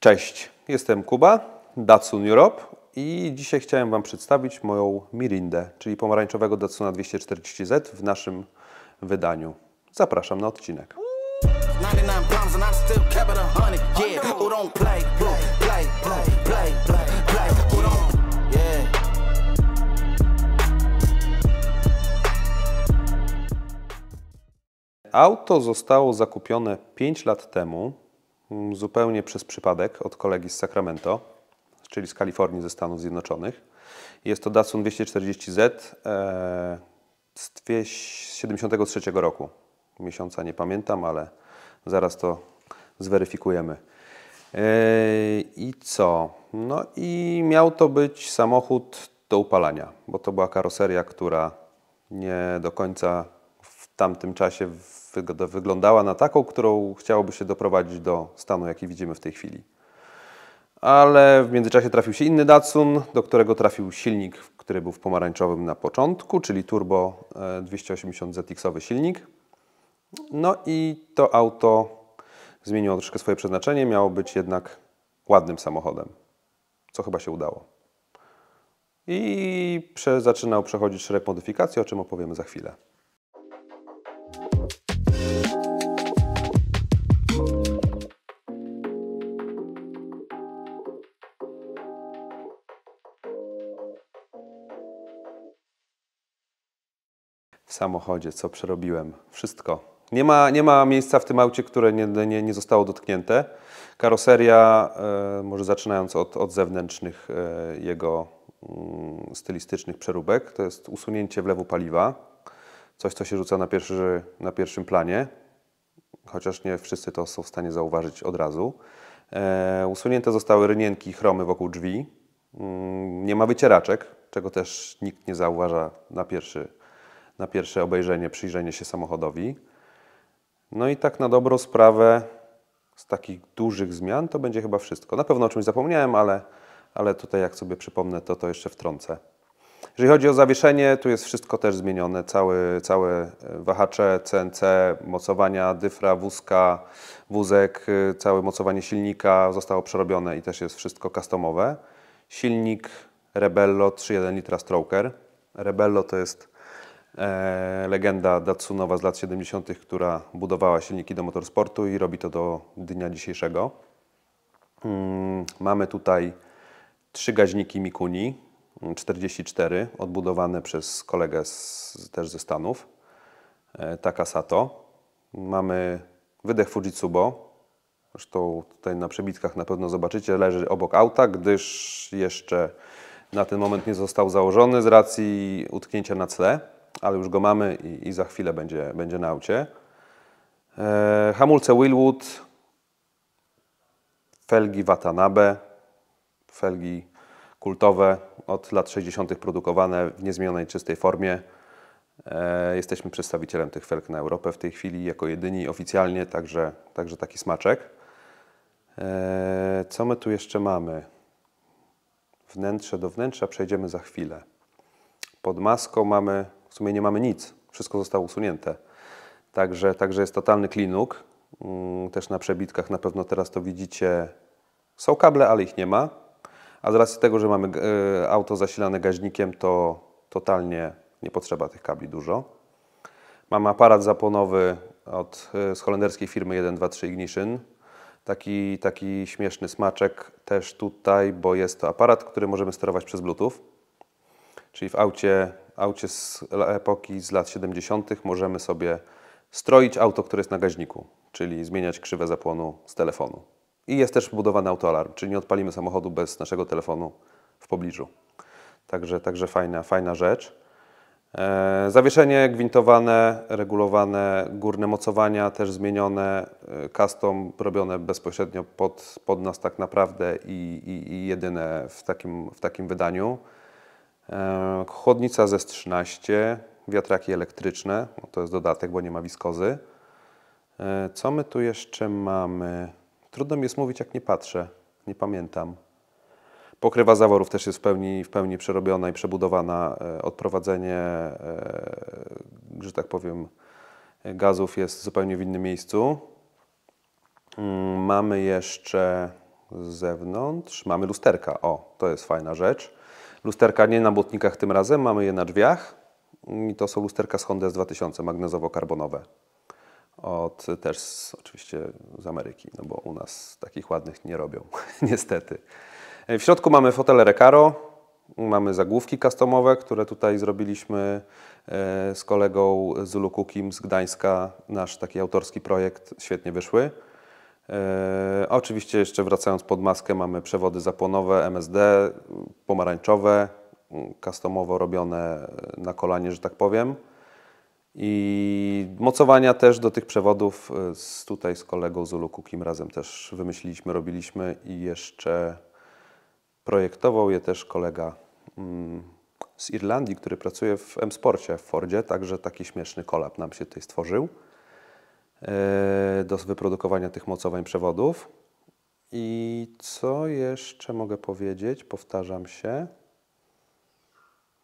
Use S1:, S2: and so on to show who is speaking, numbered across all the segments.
S1: Cześć, jestem Kuba, Datsun Europe i dzisiaj chciałem Wam przedstawić moją Mirindę, czyli pomarańczowego Datsuna 240Z w naszym wydaniu. Zapraszam na odcinek. Auto zostało zakupione 5 lat temu Mm, zupełnie przez przypadek od kolegi z Sacramento, czyli z Kalifornii, ze Stanów Zjednoczonych. Jest to Datsun 240Z e, z 73 roku. Miesiąca nie pamiętam, ale zaraz to zweryfikujemy. E, I co? No i miał to być samochód do upalania, bo to była karoseria, która nie do końca tamtym czasie wyglądała na taką, którą chciałoby się doprowadzić do stanu, jaki widzimy w tej chwili. Ale w międzyczasie trafił się inny Datsun, do którego trafił silnik, który był w pomarańczowym na początku, czyli turbo 280 e, ZX-owy silnik. No i to auto zmieniło troszkę swoje przeznaczenie, miało być jednak ładnym samochodem, co chyba się udało. I prze, zaczynał przechodzić szereg modyfikacji, o czym opowiemy za chwilę. samochodzie, co przerobiłem. Wszystko. Nie ma, nie ma miejsca w tym aucie, które nie, nie, nie zostało dotknięte. Karoseria, e, może zaczynając od, od zewnętrznych e, jego mm, stylistycznych przeróbek, to jest usunięcie wlewu paliwa. Coś, co się rzuca na, pierwszy, na pierwszym planie, chociaż nie wszyscy to są w stanie zauważyć od razu. E, usunięte zostały rynienki chromy wokół drzwi. Mm, nie ma wycieraczek, czego też nikt nie zauważa na pierwszy na pierwsze obejrzenie, przyjrzenie się samochodowi. No i tak na dobrą sprawę z takich dużych zmian to będzie chyba wszystko. Na pewno o czymś zapomniałem, ale, ale tutaj jak sobie przypomnę, to to jeszcze wtrącę. Jeżeli chodzi o zawieszenie, tu jest wszystko też zmienione. Cały, całe wahacze, CNC, mocowania, dyfra, wózka, wózek, y, całe mocowanie silnika zostało przerobione i też jest wszystko customowe. Silnik Rebello 3.1 litra Stroker. Rebello to jest E, legenda Datsunowa z lat 70., która budowała silniki do motorsportu i robi to do dnia dzisiejszego. Mm, mamy tutaj trzy gaźniki Mikuni 44, mm, odbudowane przez kolegę z, też ze Stanów, e, Taka Sato. Mamy wydech Fujitsubo, zresztą tutaj na przebitkach na pewno zobaczycie, leży obok auta, gdyż jeszcze na ten moment nie został założony z racji utknięcia na tle ale już go mamy i, i za chwilę będzie, będzie na aucie. E, hamulce Willwood, felgi Watanabe, felgi kultowe od lat 60. produkowane w niezmienionej czystej formie. E, jesteśmy przedstawicielem tych felg na Europę w tej chwili jako jedyni oficjalnie, także, także taki smaczek. E, co my tu jeszcze mamy? Wnętrze do wnętrza przejdziemy za chwilę. Pod maską mamy w sumie nie mamy nic. Wszystko zostało usunięte. Także, także jest totalny klinuk. Mm, też na przebitkach na pewno teraz to widzicie. Są kable, ale ich nie ma. A z racji tego, że mamy e, auto zasilane gaźnikiem, to totalnie nie potrzeba tych kabli dużo. Mamy aparat zaponowy od, e, z holenderskiej firmy 123 Ignition. Taki, taki śmieszny smaczek też tutaj, bo jest to aparat, który możemy sterować przez Bluetooth. Czyli w aucie aucie z epoki z lat 70. możemy sobie stroić auto, które jest na gaźniku, czyli zmieniać krzywę zapłonu z telefonu. I jest też wbudowany autoalarm, czyli nie odpalimy samochodu bez naszego telefonu w pobliżu. Także, także fajna, fajna rzecz. E, zawieszenie gwintowane, regulowane, górne mocowania też zmienione, e, custom robione bezpośrednio pod, pod nas tak naprawdę i, i, i jedyne w takim, w takim wydaniu. E, chłodnica z 13 wiatraki elektryczne, no to jest dodatek, bo nie ma wiskozy. E, co my tu jeszcze mamy? Trudno mi jest mówić, jak nie patrzę, nie pamiętam. Pokrywa zaworów też jest w pełni, w pełni przerobiona i przebudowana. E, odprowadzenie, że tak powiem, gazów jest zupełnie w innym miejscu. Mm, mamy jeszcze z zewnątrz, mamy lusterka. O, to jest fajna rzecz. Lusterka nie na błotnikach tym razem, mamy je na drzwiach. I to są lusterka z Honda S2000, magnezowo-karbonowe. Od, też z, oczywiście z Ameryki, no bo u nas takich ładnych nie robią, niestety. E, w środku mamy fotel Recaro, mamy zagłówki customowe, które tutaj zrobiliśmy e, z kolegą Zulu Kukim z Gdańska. Nasz taki autorski projekt, świetnie wyszły. A e, oczywiście jeszcze wracając pod maskę mamy przewody zapłonowe, MSD, pomarańczowe, mm, customowo robione e, na kolanie, że tak powiem. I mocowania też do tych przewodów e, z, tutaj z kolegą Zulu Kukim razem też wymyśliliśmy, robiliśmy i jeszcze projektował je też kolega mm, z Irlandii, który pracuje w M-Sporcie w Fordzie, także taki śmieszny kolap nam się tutaj stworzył. E, do wyprodukowania tych mocowań przewodów. I co jeszcze mogę powiedzieć? Powtarzam się.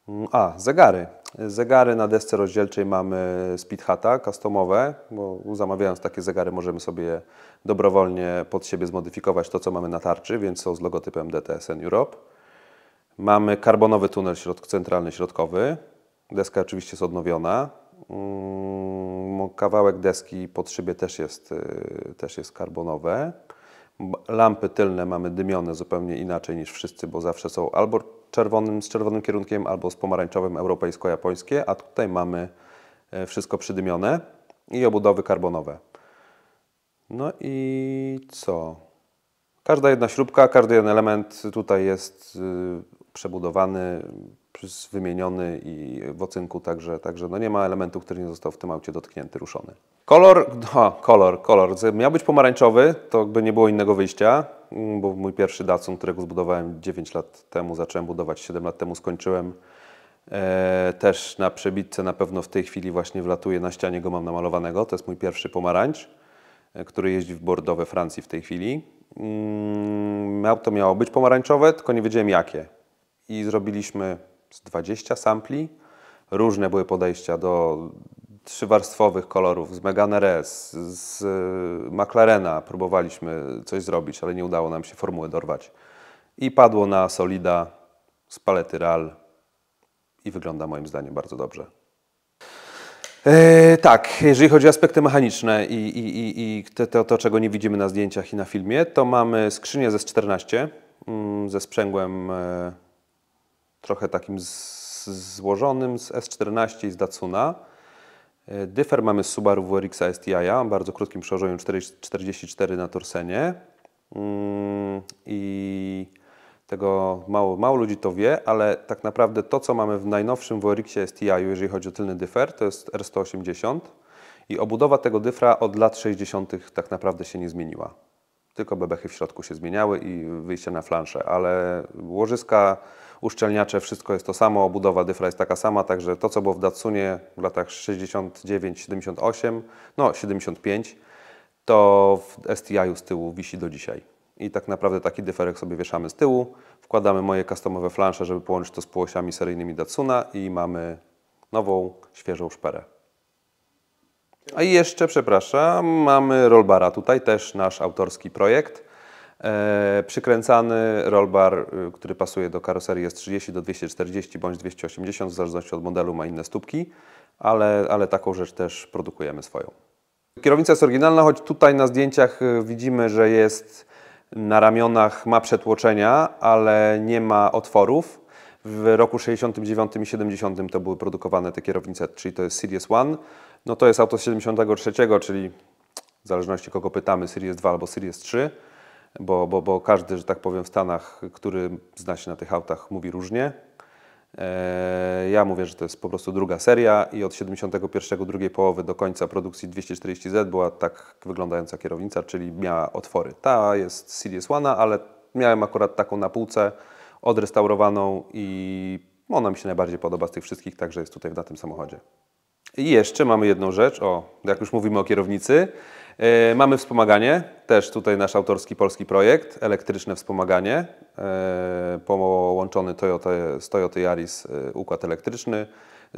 S1: Mm, a, zegary. Zegary na desce rozdzielczej mamy Speedhata, Pithata, customowe, bo zamawiając takie zegary możemy sobie dobrowolnie pod siebie zmodyfikować to, co mamy na tarczy, więc są z logotypem DTSN Europe. Mamy karbonowy tunel środk centralny środkowy. Deska oczywiście jest odnowiona. Mm, kawałek deski pod szybie też jest, y, też jest karbonowe. Lampy tylne mamy dymione zupełnie inaczej niż wszyscy, bo zawsze są albo czerwonym, z czerwonym kierunkiem, albo z pomarańczowym europejsko-japońskie, a tutaj mamy e, wszystko przydymione i obudowy karbonowe. No i co? Każda jedna śrubka, każdy jeden element tutaj jest y, przebudowany, wymieniony i w ocynku, także, także no nie ma elementu, który nie został w tym aucie dotknięty, ruszony. Kolor, no, kolor, kolor. Miał być pomarańczowy, to by nie było innego wyjścia, mm, bo mój pierwszy Datsun, którego zbudowałem 9 lat temu, zacząłem budować 7 lat temu, skończyłem. E, też na przebitce na pewno w tej chwili właśnie wlatuje, na ścianie go mam namalowanego, to jest mój pierwszy pomarańcz, e, który jeździ w Bordeaux we Francji w tej chwili. Mm, auto miało być pomarańczowe, tylko nie wiedziałem jakie i zrobiliśmy z 20 sampli. Różne były podejścia do trzywarstwowych kolorów, z Megane RS, z y, McLarena próbowaliśmy coś zrobić, ale nie udało nam się formuły dorwać. I padło na Solida z palety RAL i wygląda moim zdaniem bardzo dobrze. E, tak, jeżeli chodzi o aspekty mechaniczne i, i, i, i to, to, czego nie widzimy na zdjęciach i na filmie, to mamy skrzynię ze 14 mm, ze sprzęgłem e, trochę takim z, złożonym z S14 i z Datsuna. E, dyfer mamy z Subaru WRX STI, bardzo krótkim przełożeniem 44 na Torsenie. Mm, I tego mało, mało ludzi to wie, ale tak naprawdę to, co mamy w najnowszym WRX-ie STI, jeżeli chodzi o tylny dyfer, to jest R180. I obudowa tego dyfra od lat 60. tak naprawdę się nie zmieniła. Tylko bebechy w środku się zmieniały i wyjście na flansze, ale łożyska uszczelniacze, wszystko jest to samo, obudowa dyfra jest taka sama, także to co było w Datsunie w latach 69-78, no 75, to w STI-u z tyłu wisi do dzisiaj. I tak naprawdę taki dyferek sobie wieszamy z tyłu, wkładamy moje customowe flansze, żeby połączyć to z półościami seryjnymi Datsuna i mamy nową, świeżą szperę. A i jeszcze, przepraszam, mamy rollbara tutaj, też nasz autorski projekt. E, przykręcany rollbar, y, który pasuje do karoserii jest 30 do 240 bądź 280, w zależności od modelu ma inne stópki, ale, ale taką rzecz też produkujemy swoją. Kierownica jest oryginalna, choć tutaj na zdjęciach y, widzimy, że jest na ramionach, ma przetłoczenia, ale nie ma otworów. W roku 69 i 70 to były produkowane te kierownice, czyli to jest Series 1. No to jest auto z 73, czyli w zależności kogo pytamy, Series 2 albo Series 3 bo, bo, bo każdy, że tak powiem, w Stanach, który zna się na tych autach, mówi różnie. E, ja mówię, że to jest po prostu druga seria i od 71 drugiej połowy do końca produkcji 240Z była tak wyglądająca kierownica, czyli miała otwory. Ta jest Series One, ale miałem akurat taką na półce, odrestaurowaną i ona mi się najbardziej podoba z tych wszystkich, także jest tutaj na tym samochodzie. I jeszcze mamy jedną rzecz, o, jak już mówimy o kierownicy, E, mamy wspomaganie, też tutaj nasz autorski polski projekt, elektryczne wspomaganie, e, połączony Toyota, z Toyota Yaris e, układ elektryczny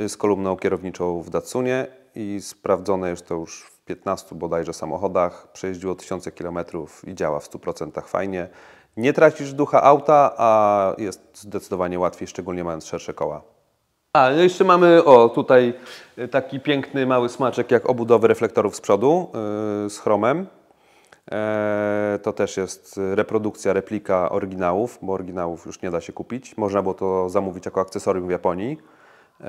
S1: z kolumną kierowniczą w Datsunie i sprawdzone jest to już w 15 bodajże samochodach, przejeździło tysiące kilometrów i działa w 100% fajnie. Nie tracisz ducha auta, a jest zdecydowanie łatwiej, szczególnie mając szersze koła. A, no jeszcze mamy, o, tutaj e, taki piękny mały smaczek jak obudowy reflektorów z przodu yy, z chromem. E, to też jest e, reprodukcja, replika oryginałów, bo oryginałów już nie da się kupić. Można było to zamówić jako akcesorium w Japonii e,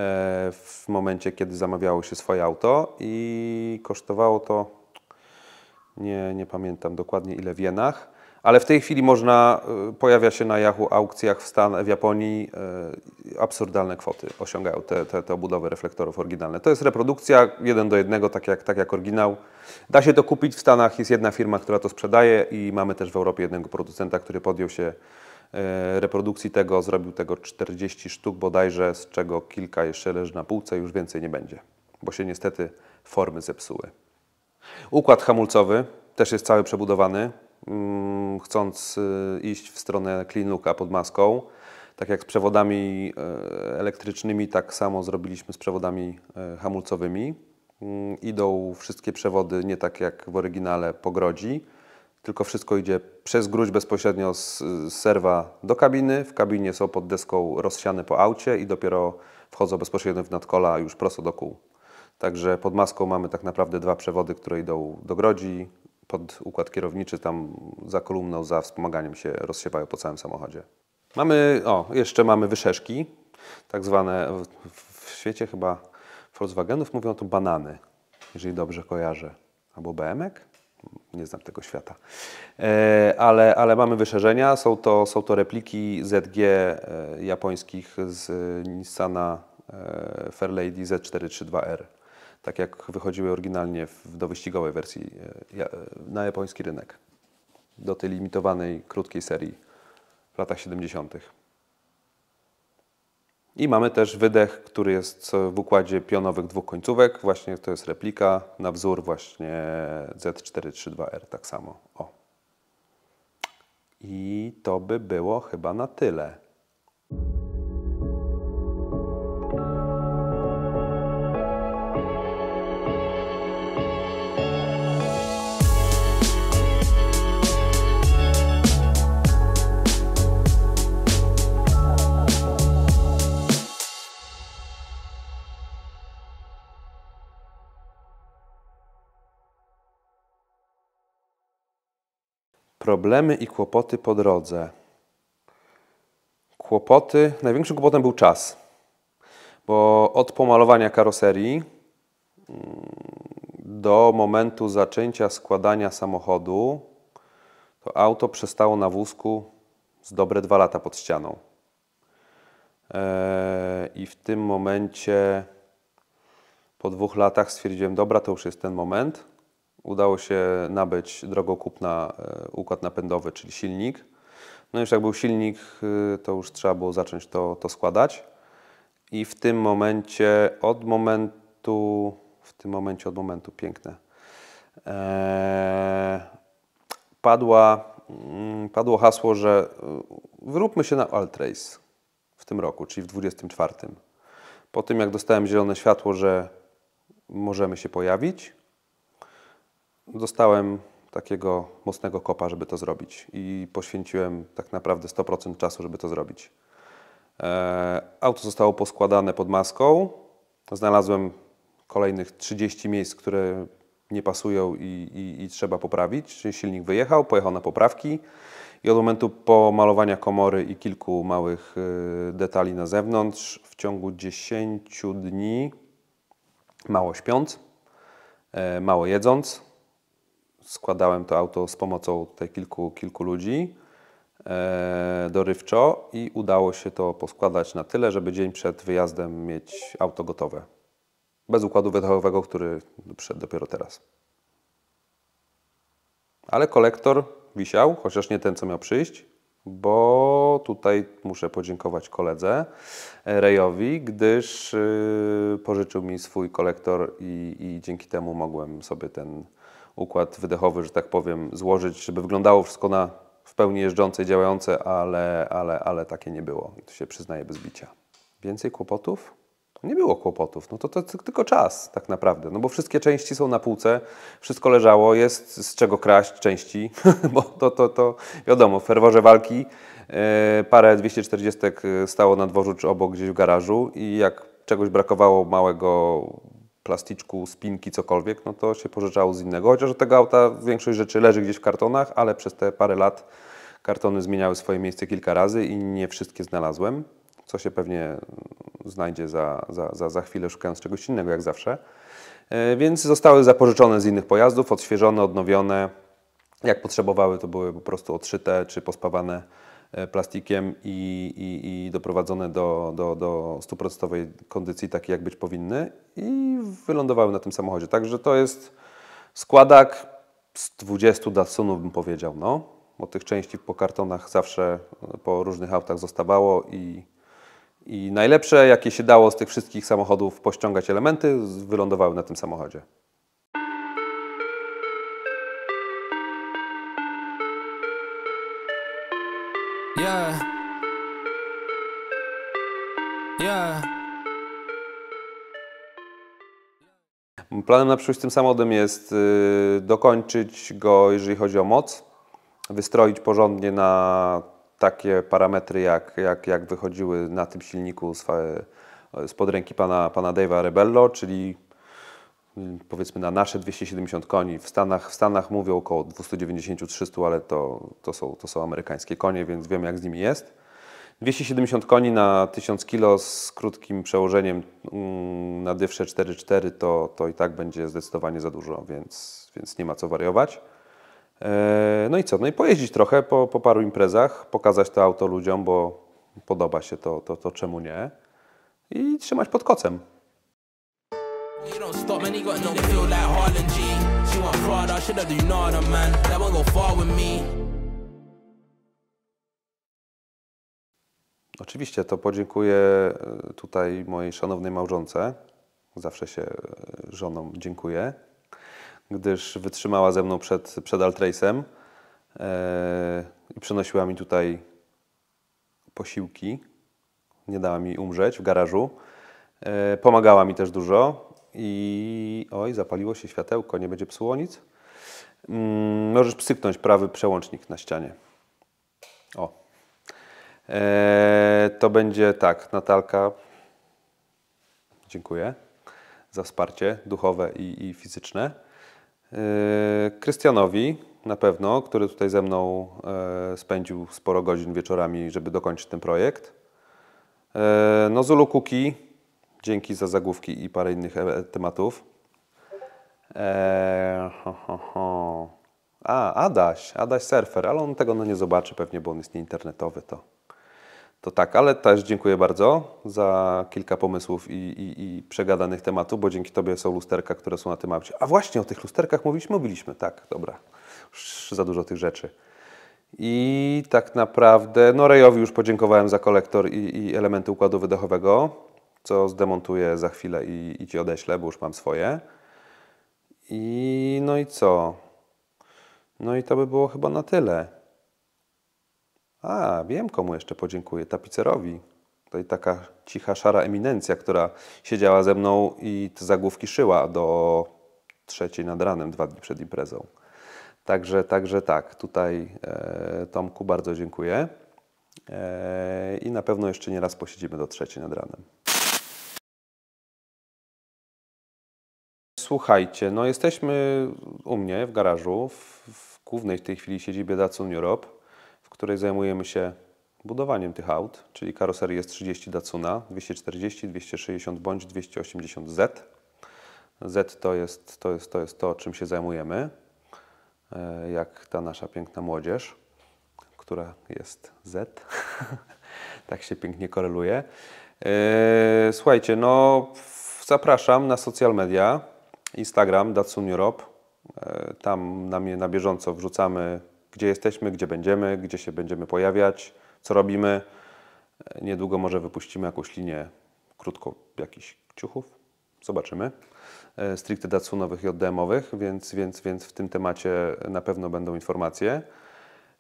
S1: w momencie, kiedy zamawiało się swoje auto i kosztowało to, nie, nie pamiętam dokładnie ile w jenach, ale w tej chwili można, y, pojawia się na Yahoo aukcjach w Stan, w Japonii y, absurdalne kwoty osiągają te, te, te obudowy reflektorów oryginalne. To jest reprodukcja jeden do jednego, tak jak, tak jak oryginał. Da się to kupić w Stanach, jest jedna firma, która to sprzedaje i mamy też w Europie jednego producenta, który podjął się y, reprodukcji tego, zrobił tego 40 sztuk bodajże, z czego kilka jeszcze leży na półce, już więcej nie będzie, bo się niestety formy zepsuły. Układ hamulcowy też jest cały przebudowany, Mm, chcąc y, iść w stronę clean looka pod maską. Tak jak z przewodami e, elektrycznymi, tak samo zrobiliśmy z przewodami e, hamulcowymi. Mm, idą wszystkie przewody nie tak jak w oryginale po grodzi, tylko wszystko idzie przez gruź bezpośrednio z serwa do kabiny. W kabinie są pod deską rozsiane po aucie i dopiero wchodzą bezpośrednio w nadkola już prosto do kół. Także pod maską mamy tak naprawdę dwa przewody, które idą do grodzi, pod układ kierowniczy, tam za kolumną, za wspomaganiem się rozsiewają po całym samochodzie. Mamy, o, jeszcze mamy wyszeszki, tak zwane w świecie chyba Volkswagenów mówią to banany, jeżeli dobrze kojarzę, albo BMW. Nie znam tego świata. E, ale, ale mamy wyszerzenia. Są to, są to repliki ZG e, japońskich z Nissana e, Fairlady Z432R tak jak wychodziły oryginalnie w, do wyścigowej wersji e, e, na japoński rynek. Do tej limitowanej, krótkiej serii w latach 70. I mamy też wydech, który jest w układzie pionowych dwóch końcówek. Właśnie to jest replika na wzór właśnie Z432R tak samo. O. I to by było chyba na tyle. Problemy i kłopoty po drodze. Kłopoty. Największym kłopotem był czas, bo od pomalowania karoserii mm, do momentu zaczęcia składania samochodu to auto przestało na wózku z dobre dwa lata pod ścianą. Eee, I w tym momencie po dwóch latach stwierdziłem, dobra, to już jest ten moment udało się nabyć drogą kupna e, układ napędowy, czyli silnik. No już jak był silnik, e, to już trzeba było zacząć to, to składać. I w tym momencie, od momentu, w tym momencie, od momentu, piękne, e, padła, mm, padło hasło, że wyróbmy się na Altrace w tym roku, czyli w 2024. Po tym, jak dostałem zielone światło, że możemy się pojawić, dostałem takiego mocnego kopa, żeby to zrobić i poświęciłem tak naprawdę 100% czasu, żeby to zrobić. E, auto zostało poskładane pod maską. Znalazłem kolejnych 30 miejsc, które nie pasują i, i, i, trzeba poprawić. Czyli silnik wyjechał, pojechał na poprawki i od momentu pomalowania komory i kilku małych y, detali na zewnątrz w ciągu 10 dni mało śpiąc, y, mało jedząc, składałem to auto z pomocą tutaj kilku, kilku ludzi e, dorywczo i udało się to poskładać na tyle, żeby dzień przed wyjazdem mieć auto gotowe. Bez układu wydechowego, który przyszedł dopiero teraz. Ale kolektor wisiał, chociaż nie ten, co miał przyjść, bo tutaj muszę podziękować koledze e, Rejowi, gdyż yy, pożyczył mi swój kolektor i, i dzięki temu mogłem sobie ten układ wydechowy, że tak powiem, złożyć, żeby wyglądało wszystko na w pełni jeżdżące i działające, ale, ale, ale takie nie było. I to się przyznaje bez bicia. Więcej kłopotów? Nie było kłopotów, no to, to, to tylko czas tak naprawdę, no bo wszystkie części są na półce, wszystko leżało, jest z czego kraść części, bo to, to, to wiadomo, w ferworze walki yy, parę 240 e, stało na dworzu czy obok gdzieś w garażu i jak czegoś brakowało małego plasticzku, spinki, cokolwiek, no to się pożyczało z innego. Chociaż od tego auta większość rzeczy leży gdzieś w kartonach, ale przez te parę lat kartony zmieniały swoje miejsce kilka razy i nie wszystkie znalazłem, co się pewnie znajdzie za, za, za, za chwilę szukając czegoś innego jak zawsze. E, więc zostały zapożyczone z innych pojazdów, odświeżone, odnowione. Jak potrzebowały, to były po prostu odszyte czy pospawane E, plastikiem i, i, i doprowadzone do, do, do stuprocentowej kondycji, takiej jak być powinny, i wylądowały na tym samochodzie. Także to jest składak z 20 Datsunów, bym powiedział. No. Bo tych części po kartonach zawsze e, po różnych autach zostawało i, i najlepsze, jakie się dało z tych wszystkich samochodów pościągać elementy, wylądowały na tym samochodzie. Planem na przyszłość z tym samochodem jest y, dokończyć go, jeżeli chodzi o moc, wystroić porządnie na takie parametry, jak, jak, jak wychodziły na tym silniku spod ręki pana, pana Dave'a Rebello, czyli y, powiedzmy na nasze 270 koni. W Stanach, w Stanach mówią około 290-300, ale to, to, są, to są amerykańskie konie, więc wiem jak z nimi jest. 270 koni na 1000 kg z krótkim przełożeniem mm, na dywsze 4.4 to, to i tak będzie zdecydowanie za dużo, więc, więc nie ma co wariować. E, no i co? No i pojeździć trochę po, po paru imprezach, pokazać to auto ludziom, bo podoba się to, to, to czemu nie. I trzymać pod kocem. You Oczywiście, to podziękuję e, tutaj mojej szanownej małżonce. Zawsze się e, żoną dziękuję, gdyż wytrzymała ze mną przed, przed Altrejsem e, i przynosiła mi tutaj posiłki. Nie dała mi umrzeć w garażu. Pomagała mi też dużo i oj, zapaliło się światełko, nie będzie psuło nic. Mm, możesz psyknąć prawy przełącznik na ścianie. O. Eee, to będzie tak, Natalka, dziękuję za wsparcie duchowe i, i fizyczne. Eee, Krystianowi na pewno, który tutaj ze mną eee, spędził sporo godzin wieczorami, żeby dokończyć ten projekt. No Zulu Kuki, dzięki za zagłówki i parę innych e, tematów. A, Adaś, Adaś Surfer, ale on tego no nie zobaczy pewnie, bo on jest nieinternetowy to. To tak, ale też dziękuję bardzo za kilka pomysłów i, i, i przegadanych tematów, bo dzięki Tobie są lusterka, które są na tym mapie. A właśnie o tych lusterkach mówiliśmy? Mówiliśmy, tak, dobra. Już za dużo tych rzeczy. I tak naprawdę, no Rejowi już podziękowałem za kolektor i, i elementy układu wydechowego, co zdemontuję za chwilę i, i Ci odeślę, bo już mam swoje. I no i co? No i to by było chyba na tyle. A, wiem komu jeszcze podziękuję. Tapicerowi. Tutaj taka cicha, szara eminencja, która siedziała ze mną i te zagłówki szyła do trzeciej nad ranem, dwa dni przed imprezą. Także, także tak, tutaj e, Tomku bardzo dziękuję. E, I na pewno jeszcze nie raz posiedzimy do trzeciej nad ranem. Słuchajcie, no jesteśmy u mnie w garażu, w, w głównej w tej chwili siedzibie Datsun Europe której zajmujemy się budowaniem tych aut, czyli karoserii jest 30 Datsuna 240, 260 bądź 280Z. Z to jest to, jest, to jest to, czym się zajmujemy, e, jak ta nasza piękna młodzież, która jest Z. tak się pięknie koreluje. E, słuchajcie, no zapraszam na social media, Instagram Datsun Europe. E, tam na, na bieżąco wrzucamy gdzie jesteśmy, gdzie będziemy, gdzie się będziemy pojawiać, co robimy. Niedługo może wypuścimy jakąś linię krótko jakiś ciuchów. Zobaczymy. E, stricte Datsunowych i oddemowych, więc, więc, więc w tym temacie na pewno będą informacje.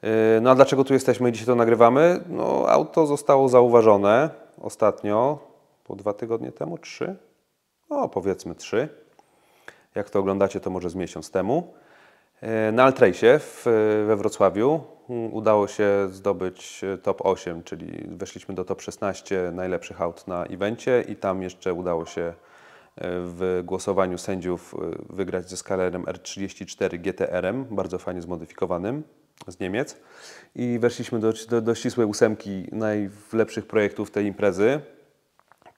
S1: E, no a dlaczego tu jesteśmy i dzisiaj to nagrywamy? No, auto zostało zauważone ostatnio, po dwa tygodnie temu, trzy? O, no, powiedzmy trzy. Jak to oglądacie, to może z miesiąc temu. E, na Altrejsie we Wrocławiu mm, udało się zdobyć e, top 8, czyli weszliśmy do top 16 najlepszych aut na evencie i tam jeszcze udało się e, w głosowaniu sędziów wygrać ze skalerem R34 GTR-em, bardzo fajnie zmodyfikowanym z Niemiec. I weszliśmy do, do, do ścisłej ósemki najlepszych projektów tej imprezy,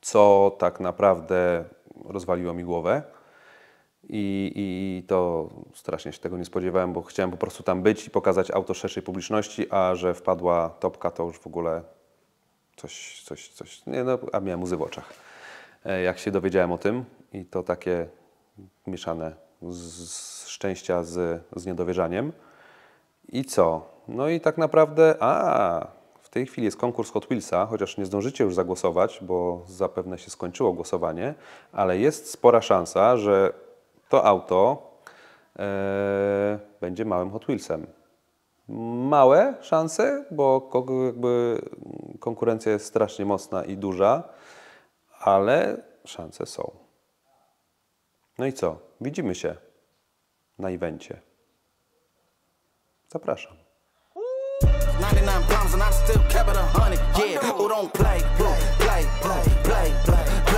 S1: co tak naprawdę rozwaliło mi głowę i, I, to strasznie się tego nie spodziewałem, bo chciałem po prostu tam być i pokazać auto szerszej publiczności, a że wpadła topka, to już w ogóle coś, coś, coś. Nie, no, a miałem łzy w oczach. E, jak się dowiedziałem o tym, i to takie mieszane z, z szczęścia z, z niedowierzaniem. I co? No i tak naprawdę, a w tej chwili jest konkurs Hot Wheelsa, chociaż nie zdążycie już zagłosować, bo zapewne się skończyło głosowanie, ale jest spora szansa, że to auto e, będzie małym Hot Wheelsem. Małe szanse, bo jakby konkurencja jest strasznie mocna i duża, ale szanse są. No i co? Widzimy się na evencie. Zapraszam. 99 pounds and I still kept it a hundred. Yeah, who don't play, play, play, play, play.